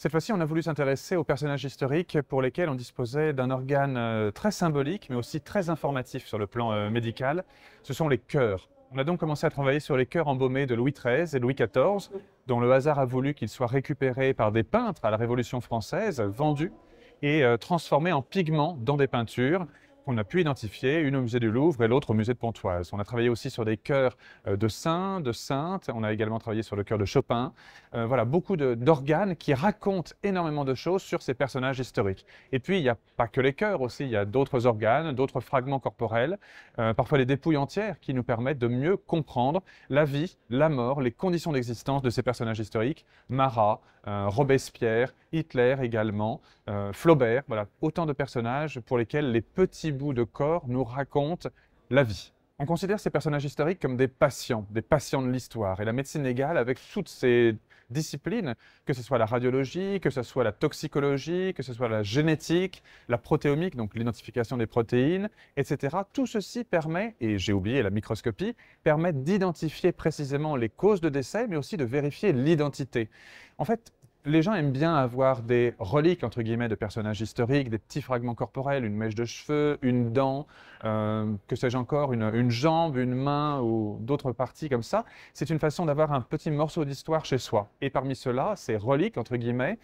Cette fois-ci, on a voulu s'intéresser aux personnages historiques pour lesquels on disposait d'un organe euh, très symbolique, mais aussi très informatif sur le plan euh, médical. Ce sont les cœurs. On a donc commencé à travailler sur les cœurs embaumés de Louis XIII et Louis XIV, dont le hasard a voulu qu'ils soient récupérés par des peintres à la Révolution française, vendus et euh, transformés en pigments dans des peintures. On a pu identifier, une au musée du Louvre et l'autre au musée de Pontoise. On a travaillé aussi sur des chœurs euh, de saints, de saintes, on a également travaillé sur le chœur de Chopin. Euh, voilà, beaucoup d'organes qui racontent énormément de choses sur ces personnages historiques. Et puis, il n'y a pas que les chœurs aussi, il y a d'autres organes, d'autres fragments corporels, euh, parfois les dépouilles entières qui nous permettent de mieux comprendre la vie, la mort, les conditions d'existence de ces personnages historiques, Marat, Robespierre, Hitler également, Flaubert, voilà, autant de personnages pour lesquels les petits de corps nous raconte la vie. On considère ces personnages historiques comme des patients, des patients de l'histoire. Et la médecine légale, avec toutes ses disciplines, que ce soit la radiologie, que ce soit la toxicologie, que ce soit la génétique, la protéomique, donc l'identification des protéines, etc., tout ceci permet, et j'ai oublié la microscopie, permet d'identifier précisément les causes de décès, mais aussi de vérifier l'identité. En fait, les gens aiment bien avoir des reliques, entre guillemets, de personnages historiques, des petits fragments corporels, une mèche de cheveux, une dent, euh, que sais-je encore, une, jambe, une main ou d'autres parties comme ça. C'est une façon d'avoir un petit morceau d'histoire chez soi. Et parmi cela, là ces reliques, entre guillemets,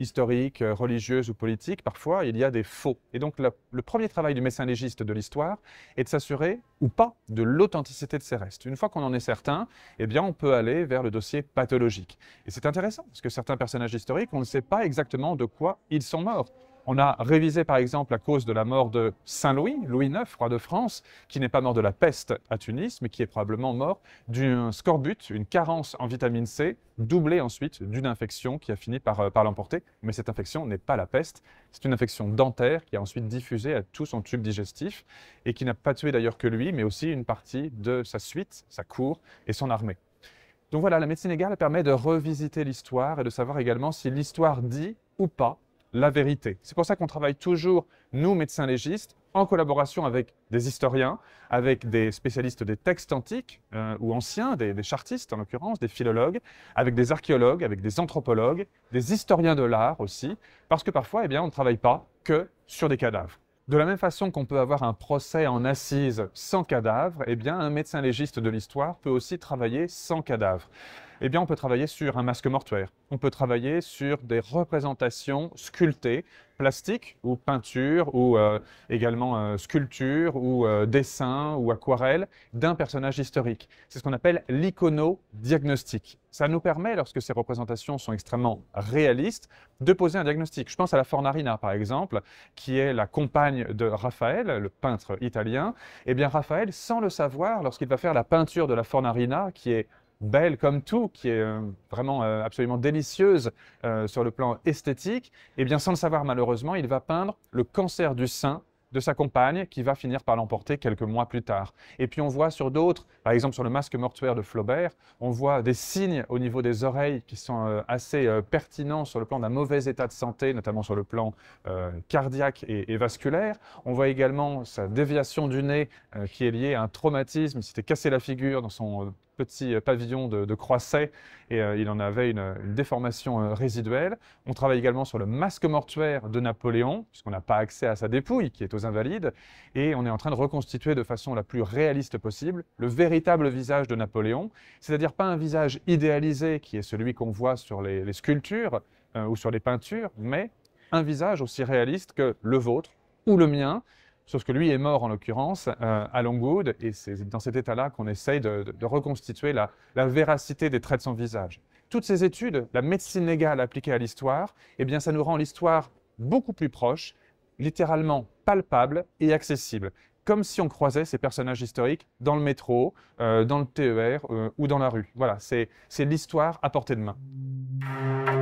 historiques, euh, religieuses ou politiques, parfois il y a des faux. Et donc le premier travail du médecin légiste de l'histoire est de s'assurer ou pas de l'authenticité de ces restes. Une fois qu'on en est certain, eh bien on peut aller vers le dossier pathologique. Et c'est intéressant parce que certains personnages historiques, on ne sait pas exactement de quoi ils sont morts. On a révisé par exemple la cause de la mort de Saint Louis, Louis IX, roi de France, qui n'est pas mort de la peste à Tunis, mais qui est probablement mort d'un scorbut, une carence en vitamine C, doublée ensuite d'une infection qui a fini euh, par, l'emporter. Mais cette infection n'est pas la peste, c'est une infection dentaire qui a ensuite diffusé à tout son tube digestif et qui n'a pas tué d'ailleurs que lui, mais aussi une partie de sa suite, sa cour et son armée. Donc voilà, la médecine égale permet de revisiter l'histoire et de savoir également si l'histoire dit ou pas la vérité. C'est pour ça qu'on travaille toujours, nous, médecins légistes, en collaboration avec des historiens, avec des spécialistes des textes antiques euh, ou anciens, des, chartistes en l'occurrence, des philologues, avec des archéologues, avec des anthropologues, des historiens de l'art aussi, parce que parfois, eh bien, on ne travaille pas que sur des cadavres. De la même façon qu'on peut avoir un procès en assise sans cadavre, eh bien, un médecin légiste de l'histoire peut aussi travailler sans cadavre. Eh bien, on peut travailler sur un masque mortuaire, on peut travailler sur des représentations sculptées plastique ou peinture ou euh, également euh, sculpture ou euh, dessin ou aquarelle d'un personnage historique. C'est ce qu'on appelle l'icono-diagnostic. Ça nous permet, lorsque ces représentations sont extrêmement réalistes, de poser un diagnostic. Je pense à la Fornarina, par exemple, qui est la compagne de Raphaël, le peintre italien. Eh bien, Raphaël, sans le savoir, lorsqu'il va faire la peinture de la Fornarina, qui est belle comme tout, qui est euh, vraiment euh, absolument délicieuse euh, sur le plan esthétique, et eh bien sans le savoir malheureusement, il va peindre le cancer du sein de sa compagne qui va finir par l'emporter quelques mois plus tard. Et puis on voit sur d'autres, par exemple sur le masque mortuaire de Flaubert, on voit des signes au niveau des oreilles qui sont assez pertinents sur le plan d'un mauvais état de santé, notamment sur le plan cardiaque et, vasculaire. On voit également sa déviation du nez qui est liée à un traumatisme, c'était s'était cassé la figure dans son petit euh, pavillon de, Croisset et euh, il en avait une, déformation euh, résiduelle. On travaille également sur le masque mortuaire de Napoléon, puisqu'on n'a pas accès à sa dépouille, qui est aux Invalides, et on est en train de reconstituer de façon la plus réaliste possible le véritable visage de Napoléon, c'est-à-dire pas un visage idéalisé qui est celui qu'on voit sur les, sculptures ou sur les peintures, mais un visage aussi réaliste que le vôtre ou le mien, Sauf que lui est mort, en l'occurrence, euh, à Longwood, et c'est dans cet état-là qu'on essaye de, reconstituer la, véracité des traits de son visage. Toutes ces études, la médecine légale appliquée à l'histoire, eh bien, ça nous rend l'histoire beaucoup plus proche, littéralement palpable et accessible. Comme si on croisait ces personnages historiques dans le métro, euh, dans le TER euh, ou dans la rue. Voilà, c'est l'histoire à portée de main.